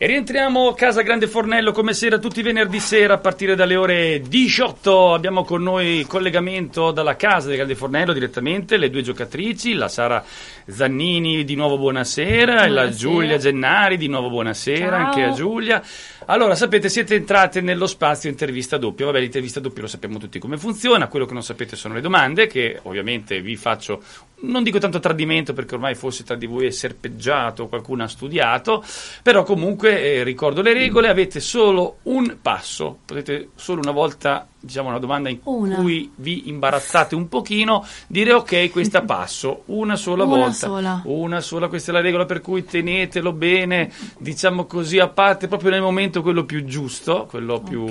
E rientriamo a Casa Grande Fornello come sera tutti i venerdì sera a partire dalle ore 18. Abbiamo con noi collegamento dalla Casa Grande Fornello direttamente le due giocatrici, la Sara Zannini di nuovo buonasera, buonasera. e la Giulia Gennari di nuovo buonasera Ciao. anche a Giulia. Allora, sapete, siete entrate nello spazio intervista doppia. Vabbè, l'intervista doppia lo sappiamo tutti come funziona, quello che non sapete sono le domande che ovviamente vi faccio non dico tanto tradimento perché ormai forse tra di voi è serpeggiato, qualcuno ha studiato, però comunque Comunque, eh, ricordo le regole, avete solo un passo, potete solo una volta, diciamo una domanda in una. cui vi imbarazzate un pochino, dire ok, questa passo, una sola una volta, sola. una sola, questa è la regola per cui tenetelo bene, diciamo così a parte, proprio nel momento quello più giusto, quello okay. più...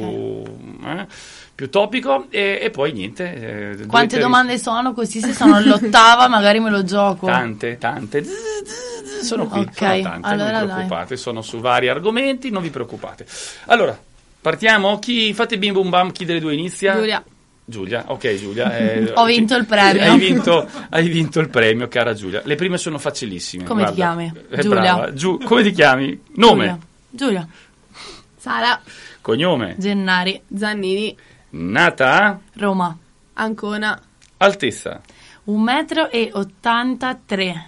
Eh, più topico e, e poi niente. Eh, Quante domande ris- sono? Così se sono all'ottava magari me lo gioco. Tante, tante. Sono qui, okay. sono ah, tante, allora, non vi preoccupate, dai. sono su vari argomenti, non vi preoccupate. Allora, partiamo. Chi fate bim bum bam, chi delle due inizia? Giulia. Giulia, ok Giulia. Eh, Ho vinto il premio. Hai vinto, hai vinto, il premio, cara Giulia. Le prime sono facilissime. Come guarda. ti chiami? Eh, Giulia. Giu- come ti chiami? Nome? Giulia. Giulia. Sara. Cognome? Gennari. Zannini. Nata a Roma, Ancona, altezza 1,83 m.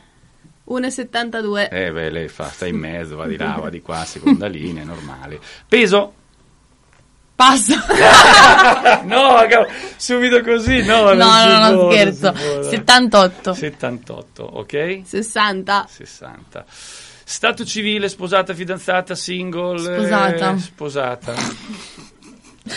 1,72. Eh beh, lei fa, sta in mezzo, va di là, va di qua, seconda linea, normale. Peso? Passo. no, subito così, no. No, non no, no, può, scherzo. Non 78. 78, ok? 60. 60. Stato civile, sposata, fidanzata, single? Sposata. Eh, sposata.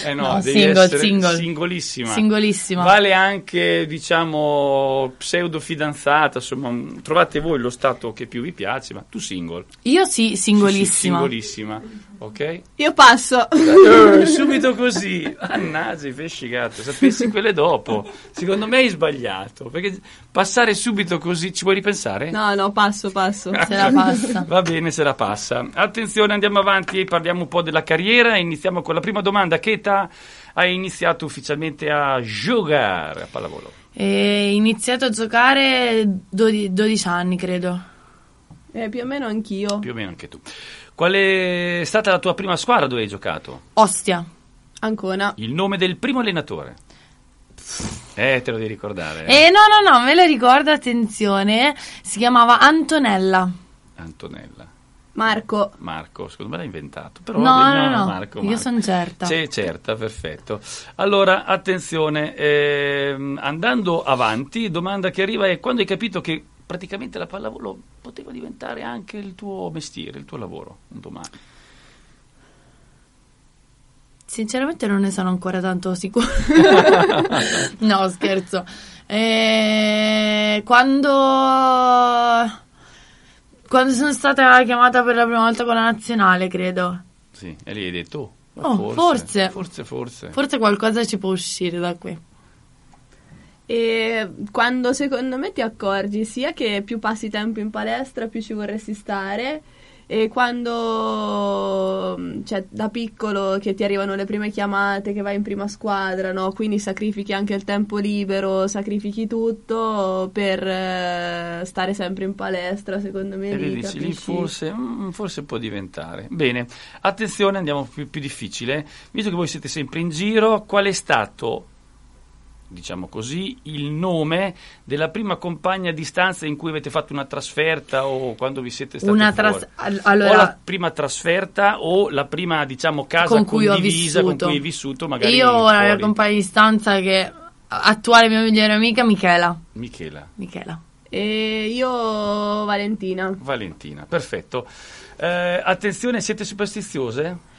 Eh no, no single, single. singolissima. Singolissima. Vale anche, diciamo, pseudo fidanzata, insomma, trovate voi lo stato che più vi piace, ma tu single. Io sì, singolissima. Sì, sì, singolissima ok? Io passo. Eh, subito così. Mannaggia, pesci gatto, sapessi quelle dopo. Secondo me hai sbagliato, perché passare subito così, ci vuoi ripensare? No, no, passo, passo, se la passa. Va bene, se la passa. Attenzione, andiamo avanti e parliamo un po' della carriera. Iniziamo con la prima domanda. Che età hai iniziato ufficialmente a giocare a pallavolo? E iniziato a giocare 12 anni, credo. Eh, più o meno anch'io. Più o meno anche tu. Qual è stata la tua prima squadra dove hai giocato? Ostia, Ancona. Il nome del primo allenatore? Eh, te lo devi ricordare. Eh. eh, no, no, no, me lo ricordo, attenzione. Si chiamava Antonella. Antonella. Marco. Marco, secondo me l'ha inventato. Però no, no, no, Marco, Marco. io sono certa. C'è certa, perfetto. Allora, attenzione, ehm, andando avanti, domanda che arriva è quando hai capito che praticamente la pallavolo poteva diventare anche il tuo mestiere, il tuo lavoro un domani. Sinceramente non ne sono ancora tanto sicuro. no, scherzo. E eh, quando... quando sono stata chiamata per la prima volta con la nazionale, credo. Sì, e lì hai detto... Oh, oh forse. Forse, forse. Forse qualcosa ci può uscire da qui. E quando secondo me ti accorgi sia che più passi tempo in palestra, più ci vorresti stare, e quando mm, cioè, da piccolo che ti arrivano le prime chiamate, che vai in prima squadra, no? quindi sacrifichi anche il tempo libero, sacrifichi tutto per eh, stare sempre in palestra, secondo me. E lì, dici, lì forse, mm, forse, può diventare. Bene, attenzione, andiamo più, più difficile. Visto che voi siete sempre in giro, qual è stato diciamo così, il nome della prima compagna a distanza in cui avete fatto una trasferta o quando vi siete stati una tras- allora, o la prima trasferta o la prima, diciamo, casa con cui condivisa ho con cui hai vissuto magari Io ho la mia compagna di stanza che attuale mia migliore amica Michela. Michela. Michela. E io Valentina. Valentina, perfetto. Eh, attenzione, siete superstiziose?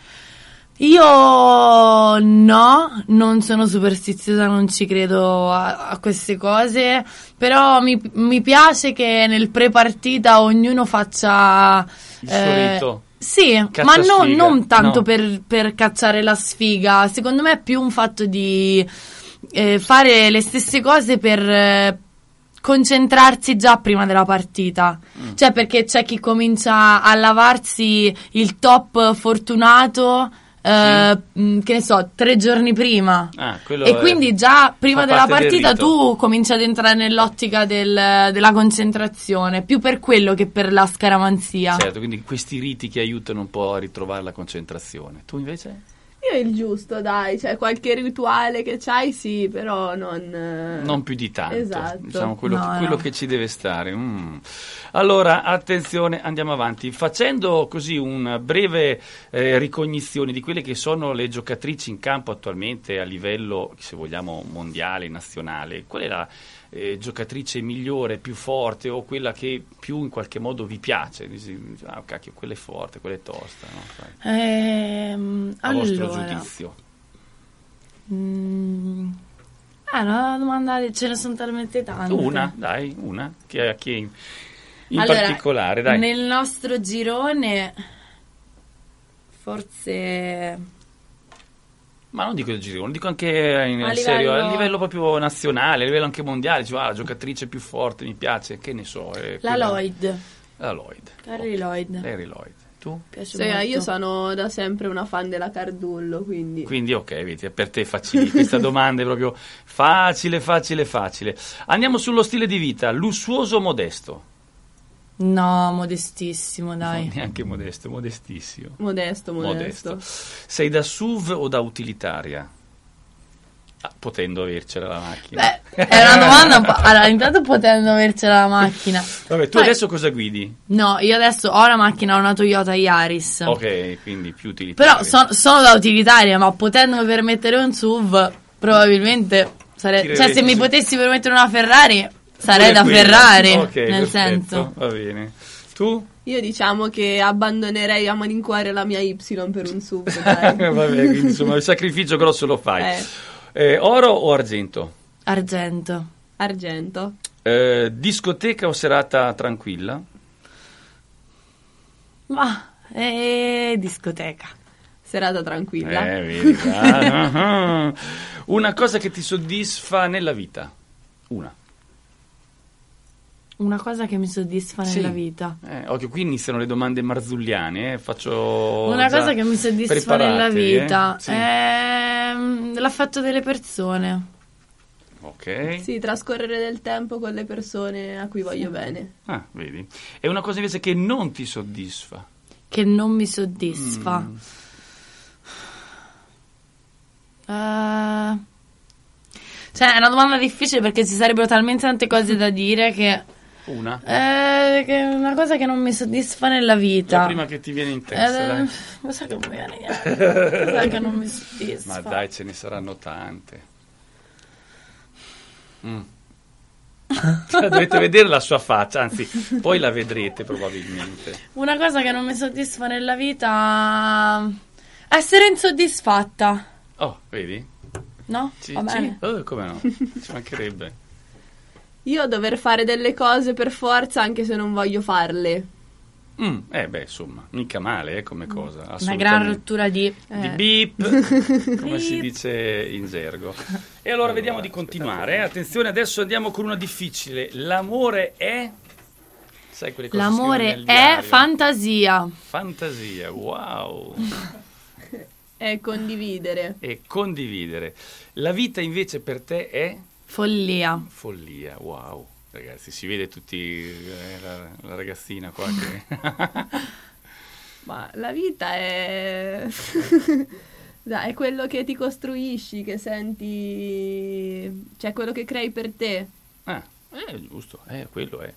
Io no, non sono superstiziosa, non ci credo a, a queste cose, però mi, mi, piace che nel pre-partita ognuno faccia... Il eh, sì, Cazza ma no, non tanto no. Per, per cacciare la sfiga, secondo me è più un fatto di... Eh, fare le stesse cose per eh, concentrarsi già prima della partita. Mm. Cioè, perché c'è chi comincia a lavarsi il top fortunato eh, che ne so, tre giorni prima. Ah, e quindi già prima della partita del tu cominci ad entrare nell'ottica del, della concentrazione, più per quello che per la scaramanzia. Certo, quindi questi riti che aiutano un po' a ritrovare la concentrazione. Tu invece? Io il giusto, dai, cioè qualche rituale che c'hai, sì, però non... Eh, non più di tanto, esatto. diciamo quello, no, che, quello no. che ci deve stare. Mm. Allora, attenzione, andiamo avanti. Facendo così una breve eh, ricognizione di quelle che sono le giocatrici in campo attualmente a livello, se vogliamo, mondiale, nazionale, qual è la eh, giocatrice migliore, più forte o quella che più in qualche modo vi piace? Dici, ah, cacchio, quella è forte, quella è tosta. No? Ehm, A allora, vostro giudizio. Mm, ah, no, domanda, ce ne sono talmente tante. Una, dai, una. Che, che in, in allora, particolare, dai. Nel nostro girone, forse ma non dico il giro, lo dico anche in a livello... a livello proprio nazionale, a livello anche mondiale, cioè, ah, la giocatrice più forte, mi piace, che ne so. La Lloyd. La Lloyd. Harry Lloyd. Larry Lloyd. Tu? Piace sì, io sono da sempre una fan della Cardullo, quindi... Quindi ok, vedi, per te facile, questa domanda è proprio facile, facile, facile. Andiamo sullo stile di vita, lussuoso o modesto? No, modestissimo, dai. Non neanche modesto, modestissimo. Modesto, modesto, modesto. Sei da SUV o da utilitaria? Ah, potendo avercela la macchina. Beh, è una domanda. allora, intanto potendo avercela la macchina. Vabbè, tu Poi, adesso cosa guidi? No, io adesso ho la macchina, ho una Toyota Yaris. Ok, quindi più utilitaria. Però son, sono da utilitaria, ma potendo permettere un SUV, probabilmente sarebbe... Cioè, se mi potessi permettere una Ferrari Sarei da Ferrari, okay, nel perfetto. senso. Va bene. Tu? Io diciamo che abbandonerei a malincuore la mia Y per un sub. Va bene, insomma, il sacrificio grosso lo fai. Eh. Eh, oro o argento? Argento. Argento. Eh, discoteca o serata tranquilla? Ma, eh, discoteca. Serata tranquilla. Eh, vedi, ah, ah, ah. Una cosa che ti soddisfa nella vita? Una una cosa che mi soddisfa sì. nella vita. Eh, occhio, qui iniziano le domande marzulliane, eh. faccio... Una cosa che mi soddisfa nella eh? vita, eh? sì. è ehm, l'affetto delle persone. Ok. Sì, trascorrere del tempo con le persone a cui voglio bene. Ah, vedi. E una cosa invece che non ti soddisfa? Che non mi soddisfa? Mm. Uh, cioè, è una domanda difficile perché ci sarebbero talmente tante cose da dire che una? Eh, una cosa che non mi soddisfa nella vita. La prima che ti viene in testa, eh, Cosa che non mi viene niente. cosa che non mi soddisfa. Ma dai, ce ne saranno tante. Mm. Dovete vedere la sua faccia, anzi, poi la vedrete probabilmente. Una cosa che non mi soddisfa nella vita... Essere insoddisfatta. Oh, vedi? No? Sì, Sì. Oh, come no? Ci mancherebbe. Io dover fare delle cose per forza anche se non voglio farle. Mm, eh beh, insomma, mica male eh, come cosa. Una gran rottura di... Eh. Di beep, come si dice in gergo. E allora, allora vediamo di continuare. Eh. Attenzione, adesso andiamo con una difficile. L'amore è... Sai quelle cose L'amore è fantasia. Fantasia, wow. è condividere. È condividere. La vita invece per te è... Follia. Follia, wow. Ragazzi, si vede tutti eh, la, la, ragazzina qua che... Ma la vita è... Dai, è quello che ti costruisci, che senti... Cioè, quello che crei per te. Ah, eh, giusto, eh, quello è.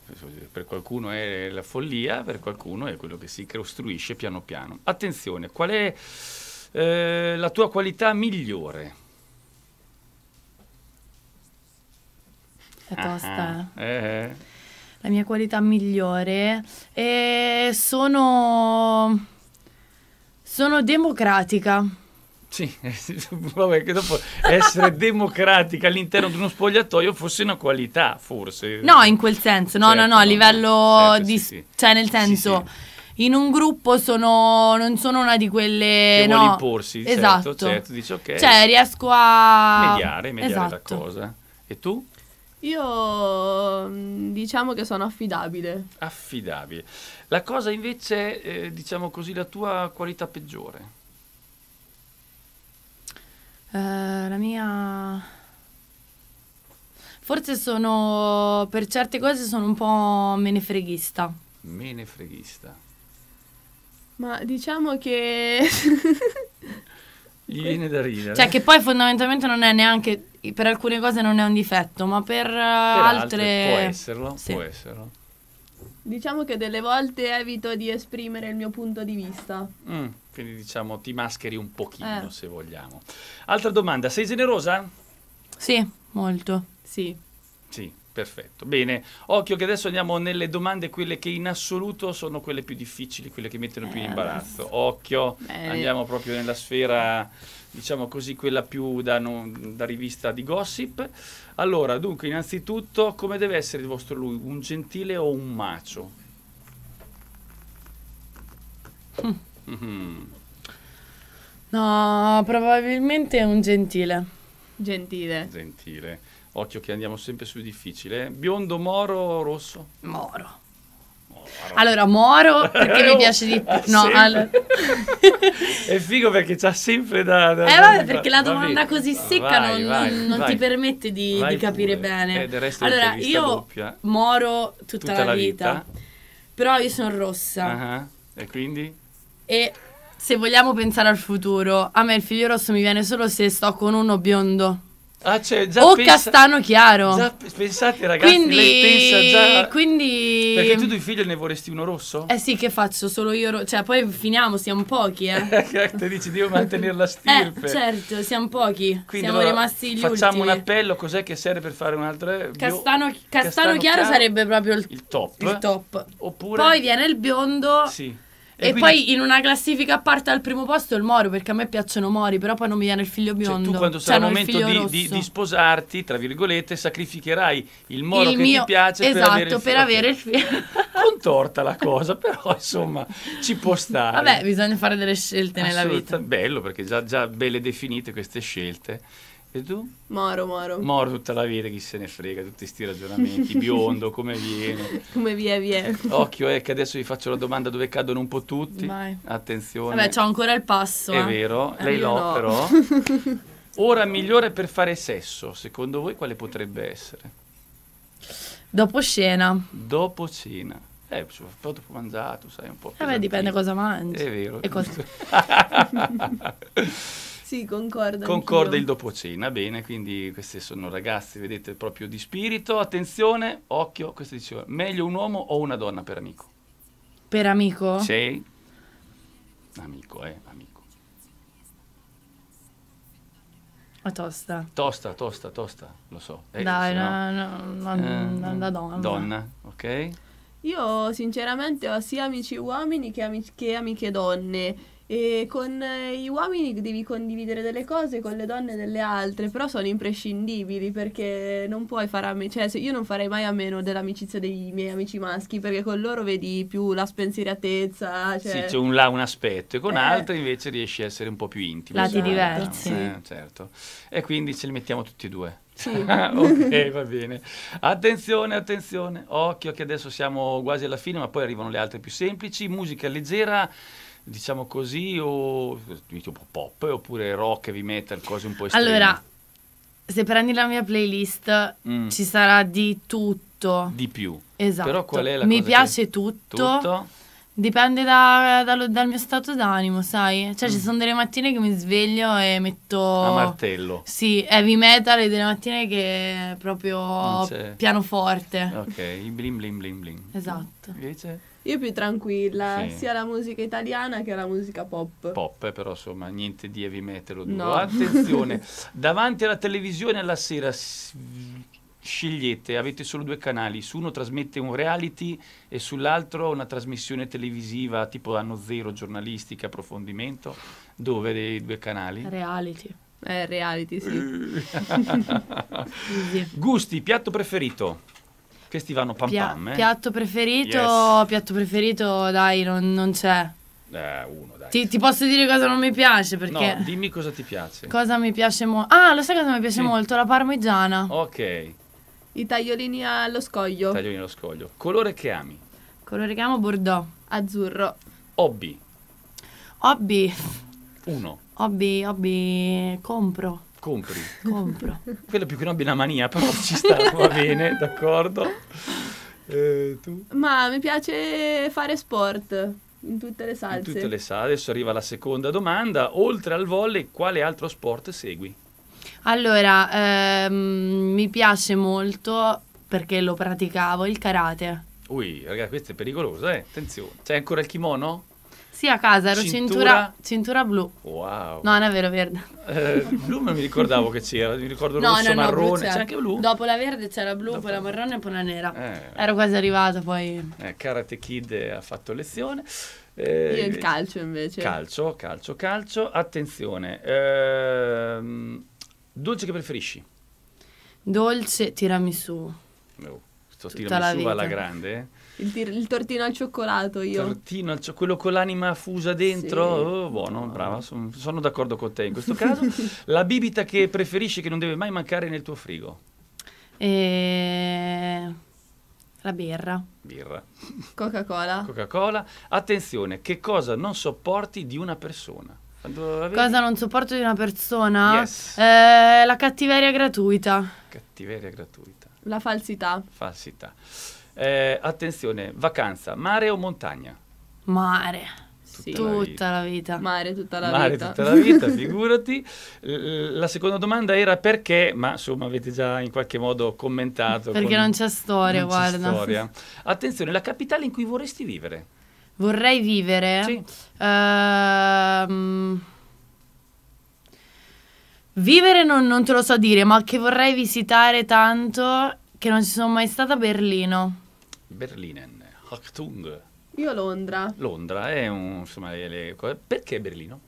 Per qualcuno è la follia, per qualcuno è quello che si costruisce piano piano. Attenzione, qual è eh, la tua qualità migliore? è tosta. uh La mia qualità migliore. E sono... Sono democratica. Sì, eh, vabbè, che dopo essere democratica all'interno di uno spogliatoio fosse una qualità, forse. No, in quel senso, no, certo, no, no, a livello certo, di... Sì, sì. Cioè, nel senso... Sì, in un gruppo sono, non sono una di quelle... Che no. vuole imporsi, certo, esatto. certo, certo, dici ok. Cioè riesco a... Mediare, mediare esatto. la cosa. E tu? Io mm, diciamo che sono affidabile. Affidabile. La cosa invece, eh, diciamo così, la tua qualità peggiore? Uh, la mia... Forse sono, per certe cose sono un po' menefreghista. Menefreghista. Ma diciamo che... Gli viene da ridere. Cioè, che poi fondamentalmente non è neanche. Per alcune cose non è un difetto, ma per, eh, per altre... Può esserlo, sì. può esserlo. Diciamo che delle volte evito di esprimere il mio punto di vista. Mm, quindi diciamo ti mascheri un pochino eh. se vogliamo. Altra domanda, sei generosa? Sì, molto. Sì. Sì. Perfetto, bene. Occhio che adesso andiamo nelle domande, quelle che in assoluto sono quelle più difficili, quelle che mettono più in imbarazzo. Eh, Occhio, Beh. andiamo proprio nella sfera, diciamo così, quella più da, non, da, rivista di gossip. Allora, dunque, innanzitutto, come deve essere il vostro lui? Un gentile o un macio? Hm. Mm-hmm. No, probabilmente un gentile. Gentile. Gentile. Occhio che andiamo sempre sul difficile. Eh. Biondo, moro, o rosso? Moro. Ah, allora, Moro perché mi eh, oh. piace di più. Ah, no, allora... è figo perché c'ha sempre da. da eh, vabbè, perché la domanda vabbè. così ah, secca vai, non, vai, non vai. ti permette di, di capire pure. bene. Eh, del resto allora, io doppia. Moro tutta, tutta la, vita. vita. però io sono rossa. Uh-huh. E quindi? E se vogliamo pensare al futuro, a me il figlio rosso mi viene solo se sto con uno biondo. Ah, cioè, già o pensa... castano chiaro. Già, pensate ragazzi, quindi... Già... quindi... Perché tu due figli ne vorresti uno rosso? Eh sì, che faccio? Solo io ro... Cioè, poi finiamo, siamo pochi, eh. Te dici, devo mantenere la eh, stirpe. Eh, certo, siamo pochi. Quindi, siamo allora, rimasti gli Facciamo ultimi. un appello, cos'è che serve per fare un'altra... Bio... Castano, castano, castano chiaro, chiaro, sarebbe proprio il... il top. Il top. Oppure... Poi viene il biondo. Sì e, e quindi... poi in una classifica a parte al primo posto il Mori, perché a me piacciono Mori, però poi non mi viene il figlio biondo. Cioè, tu quando sarà cioè, il momento di, di, di, sposarti, tra virgolette, sacrificherai il Moro il che mio... ti piace esatto, per avere il figlio. Contorta la cosa, però insomma ci può stare. Vabbè, bisogna fare delle scelte nella vita. Bello, perché già, già belle definite queste scelte. E tu? Moro, Moro. Moro tutta la vita, chi se ne frega, tutti questi ragionamenti, biondo, come viene. come viene, viene. Occhio, è eh, che adesso vi faccio la domanda dove cadono un po' tutti. Vai. Attenzione. Vabbè, c'ho ancora il passo. È eh. vero, eh, lei no, no, però. Ora migliore per fare sesso, secondo voi quale potrebbe essere? Dopo scena. Dopo cena. Eh, poi dopo mangiato, sai, un po'. Pesantino. Eh dipende cosa mangi. È vero. E cosa... Sì, concordo. Concorda il dopo cena, bene, quindi questi sono ragazzi, vedete, proprio di spirito, attenzione, occhio, questo diceva, meglio un uomo o una donna per amico? Per amico? Sì. Amico, eh, amico. Ma tosta. Tosta, tosta, tosta, lo so. Eh, Dai, no, no, no, no, eh, donna. Donna, ok? Io sinceramente ho sia amici uomini che, amiche, che amiche donne e con gli eh, uomini devi condividere delle cose, con le donne delle altre, però sono imprescindibili perché non puoi fare a me, cioè io non farei mai a meno dell'amicizia dei miei amici maschi perché con loro vedi più la spensieratezza. Cioè... Sì, c'è un, là un aspetto e con eh. altri invece riesci a essere un po' più intimo. Lati diversi. Eh, certo. E quindi ce li mettiamo tutti e due. Sì. ok, va bene. Attenzione, attenzione, occhio che adesso siamo quasi alla fine, ma poi arrivano le altre più semplici. Musica leggera diciamo così, o eh, tipo pop, oppure rock, heavy metal, cose un po' estreme? Allora, se prendi la mia playlist mm. ci sarà di tutto. Di più. Esatto. Però qual è la Mi piace che... tutto. tutto. Dipende da, da, dal mio stato d'animo, sai? Cioè, mm. ci sono delle mattine che mi sveglio e metto. A martello. Sì, heavy metal e delle mattine che proprio pianoforte. Ok, blim blim blim blim. Esatto. Invece? Io più tranquilla, sì. sia la musica italiana che la musica pop. Pop, eh, però insomma, niente di heavy metal. No. Attenzione, davanti alla televisione alla sera scegliete, avete solo due canali, su uno trasmette un reality e sull'altro una trasmissione televisiva tipo anno zero, giornalistica, approfondimento, dove dei due canali? Reality. Eh, reality, sì. Gusti, piatto preferito? Questi vanno pam Pia- pam. Eh. Piatto preferito, yes. piatto preferito, dai, non, non c'è. Eh, uno, dai. Ti, ti, posso dire cosa non mi piace? Perché... No, dimmi cosa ti piace. Cosa mi piace molto. Ah, lo sai cosa mi piace sì. molto? La parmigiana. Ok. I tagliolini allo scoglio. Tagliolini allo scoglio. Colore che ami? Colore che amo bordeaux. Azzurro. Hobby. Hobby. Uno. Hobby, hobby, compro compri. Compro. Quello più che un hobby è una mania, però ci sta, va bene, d'accordo. Eh, Ma mi piace fare sport in tutte le salse. In tutte le salse. Adesso arriva la seconda domanda. Oltre al volley, quale altro sport segui? Allora, ehm, mi piace molto perché lo praticavo il karate. Ui, ragazzi, questo è pericoloso, eh? Attenzione. C'è ancora il kimono? Sì, a casa, ero cintura, cintura, cintura blu. Wow. No, non è vero, verde. Eh, blu non mi ricordavo che c'era, mi ricordo no, rosso, no, marrone, c'è. c'è. anche blu. Dopo la verde c'era blu, Dopo... poi la marrone e poi la nera. Eh. Ero quasi arrivata poi. Eh, Karate Kid ha fatto lezione. Eh, Io il eh, calcio invece. Calcio, calcio, calcio. Attenzione. Ehm, dolce che preferisci? Dolce tiramisù. Oh, questo stile messuva alla grande. Il, tir- il, tortino al cioccolato io. Tortino al cioccolato, quello con l'anima fusa dentro, sì. oh, buono, brava, son, sono d'accordo con te in questo caso. la bibita che preferisci che non deve mai mancare nel tuo frigo? E... Eh, la birra. Birra. Coca-Cola. Coca-Cola. Attenzione, che cosa non sopporti di una persona? Cosa non sopporto di una persona? Yes. Eh, la cattiveria gratuita. Cattiveria gratuita. La falsità. Falsità. Eh, attenzione, vacanza, mare o montagna? Mare. Tutta, sì. la tutta, la vita. Mare tutta la Mare, vita. Mare tutta la vita, figurati. La seconda domanda era perché, ma insomma avete già in qualche modo commentato. Perché con... non c'è storia, non guarda. C'è storia. Attenzione, la capitale in cui vorresti vivere? Vorrei vivere? Sì. Uh, Vivere non, non te lo so dire, ma che vorrei visitare tanto che non ci sono mai stata a Berlino. Berlinen, Achtung. Io Londra. Londra è un... insomma, le, le, perché Berlino?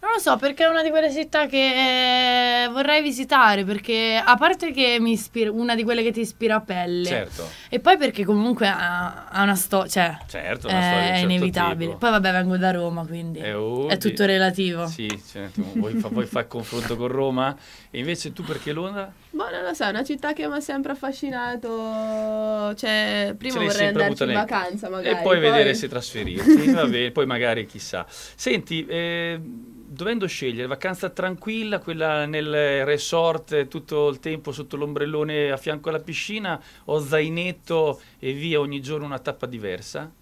Non lo so, perché è una di quelle città che eh, vorrei visitare, perché a parte che mi ispira, una di quelle che ti ispira a pelle. Certo. E poi perché comunque ha, ha una storia, cioè, certo, una è certo inevitabile. Tipo. Poi vabbè, vengo da Roma, quindi eh, oh, è tutto relativo. Sì, cioè, tu, vuoi, fa, vuoi fare confronto con Roma? E invece tu perché Londra? Boh, non lo so, è una città che mi ha sempre affascinato. Cioè, prima vorrei andarci in vacanza magari. E poi, poi... vedere se trasferirti, va bene, poi magari chissà. Senti, eh, dovendo scegliere vacanza tranquilla, quella nel resort eh, tutto il tempo sotto l'ombrellone a fianco alla piscina o zainetto e via ogni giorno una tappa diversa?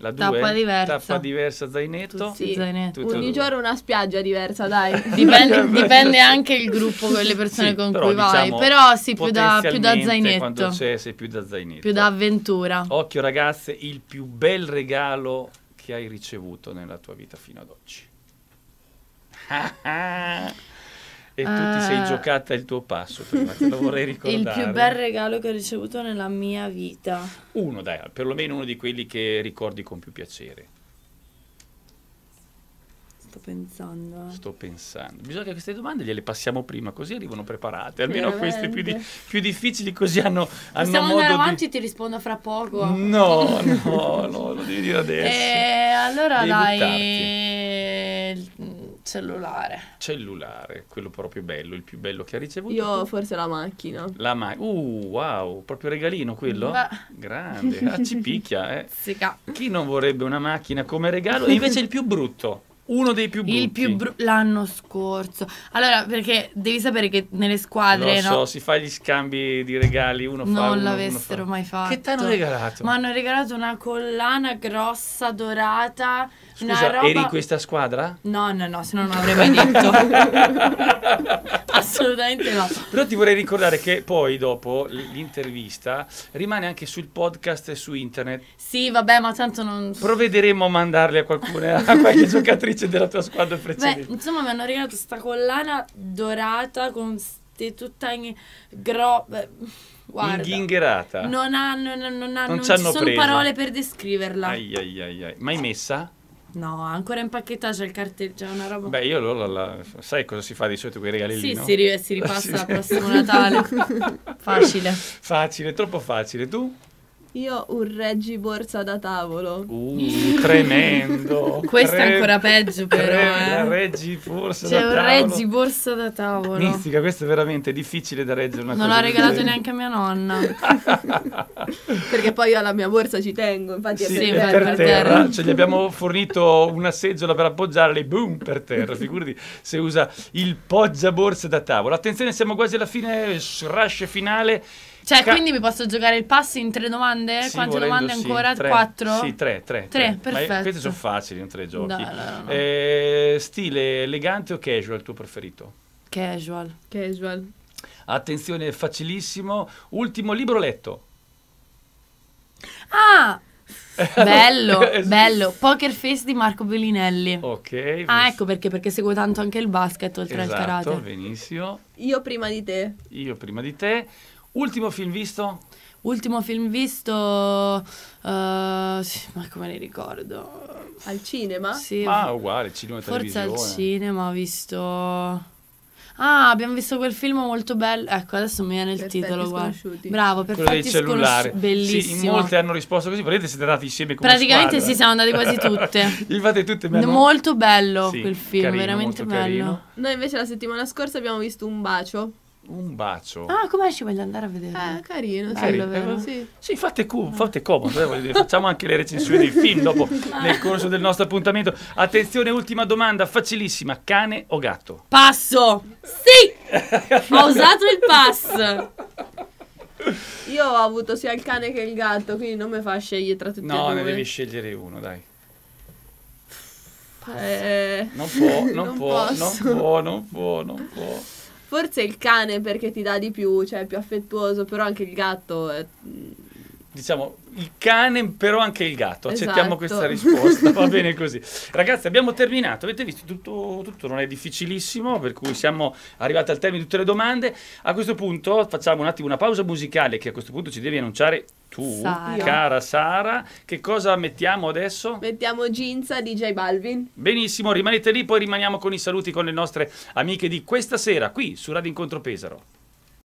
La due, tappa diversa, tappa diversa zainetto. Sì, zainetto. Ogni giorno una spiaggia diversa, dai. dipende, dipende anche il gruppo le persone sì, con però, cui diciamo, vai. Però sì, più da, più da zainetto. Sei, sei più da zainetto. Più da avventura. Occhio ragazze, il più bel regalo che hai ricevuto nella tua vita fino ad oggi e tu uh, ti sei ah. giocata il tuo passo prima, te lo vorrei ricordare. Il più bel regalo che ho ricevuto nella mia vita. Uno, dai, perlomeno uno di quelli che ricordi con più piacere. Sto pensando. Eh. Sto pensando. Bisogna che queste domande gliele passiamo prima, così arrivano preparate. Almeno Veramente. queste più, di, più, difficili, così hanno, hanno Possiamo andare avanti e di... ti rispondo fra poco. No, no, no, lo devi dire adesso. E eh, allora devi dai... Buttarti. Eh, Cellulare. Cellulare, quello proprio bello, il più bello che ha ricevuto. Io forse la macchina. La macchina. Uh, wow, proprio regalino quello? Beh. Grande, ah, ci picchia, eh. Sica. Chi non vorrebbe una macchina come regalo? E invece il più brutto. Uno dei più brutti. Il più bru- l'anno scorso. Allora, perché devi sapere che nelle squadre. Lo no, so, si fa gli scambi di regali. Uno non fa. Non l'avessero fa. mai fatto. Che ti hanno regalato? Mi hanno regalato una collana grossa, dorata. Scusa, roba... eri in questa squadra? No, no, no, se no non avrei mai detto. Assolutamente no. Però ti vorrei ricordare che poi, dopo l'intervista, rimane anche sul podcast e su internet. Sì, vabbè, ma tanto non. Provvederemo a mandarle a qualcuno, a qualche giocatrice invece della tua squadra precedente. Beh, insomma, mi hanno regalato questa collana dorata con ste tutta in gro... Guarda, Inghingherata. Non, hanno, non, non, non, non ci sono presa. parole per descriverla. Ai, ai, ai, ai. Mai messa? No, ancora in pacchettaggio c'è il cartello, c'è una roba. Beh, io lo, la, sai cosa si fa di solito quei regali sì, lì? Sì, no? si, ri- si ripassa al prossimo Natale. facile. Facile, troppo facile. Tu? Io un reggiborsa da tavolo. Uh, tremendo. Questo Tre... è ancora peggio però, Tre... eh. reggiborsa cioè, da tavolo. C'è un reggiborsa da tavolo. Mistica, questo è veramente difficile da reggere una Non l'ha regalato neanche a mia nonna. Perché poi io alla mia borsa ci tengo, infatti sì, è sì, per, per, terra. terra. Cioè, gli abbiamo fornito una seggiola per appoggiare lei boom per terra. Figurati se usa il poggia borsa da tavolo. Attenzione, siamo quasi alla fine, rush finale. Cioè, Ca- quindi mi posso giocare il pass in tre domande? Sì, Quante domande sì, ancora? Tre. Quattro? Sì, tre, tre. Tre, tre. perfetto. Ma queste sono facili in tre giochi. No, no, no. Eh, stile elegante o casual, il tuo preferito? Casual. Casual. Attenzione, facilissimo. Ultimo libro letto. Ah, bello, eh, bello. Poker Face di Marco Bellinelli. Ok. Ah, ecco perché, perché seguo tanto anche il basket oltre esatto, al karate. benissimo. Io prima di te. Io prima di te. Ultimo film visto? Ultimo film visto, uh, sì, ma come ne ricordo? Al cinema? Sì. Ah, uguale, cinema e Forse al cinema ho visto... Ah, abbiamo visto quel film molto bello. Ecco, adesso mi viene il perfetti titolo. Bravo, perfetti Quello dei cellulari. Sconos- bellissimo. Sì, in molte hanno risposto così. Vedete, siete andati insieme come Praticamente si sì, siamo andate quasi tutte. Infatti, tutte mi hanno... Molto bello sì, quel film, carino, veramente bello. Carino. Noi invece la settimana scorsa abbiamo visto Un bacio un bacio. Ah, come ci voglio andare a vedere? Ah, carino, carino sì, vero. Sì. sì, fate, cu- ah. fate comodo, eh, facciamo anche le recensioni dei film dopo nel corso del nostro appuntamento. Attenzione, ultima domanda, facilissima, cane o gatto? Passo! Sì! ho usato il pass. Io ho avuto sia il cane che il gatto, quindi non mi fa scegliere tra tutti no, e due. No, ne devi scegliere uno, dai. Eh, non può, non, non può, non può, non può, non può. Forse il cane perché ti dà di più, cioè è più affettuoso, però anche il gatto è mm, diciamo il cane però anche il gatto esatto. accettiamo questa risposta va bene così ragazzi abbiamo terminato avete visto tutto, tutto, non è difficilissimo per cui siamo arrivati al termine di tutte le domande a questo punto facciamo un attimo una pausa musicale che a questo punto ci devi annunciare tu Sara. cara Sara che cosa mettiamo adesso? mettiamo Ginza di J Balvin benissimo rimanete lì poi rimaniamo con i saluti con le nostre amiche di questa sera qui su Radio Incontro Pesaro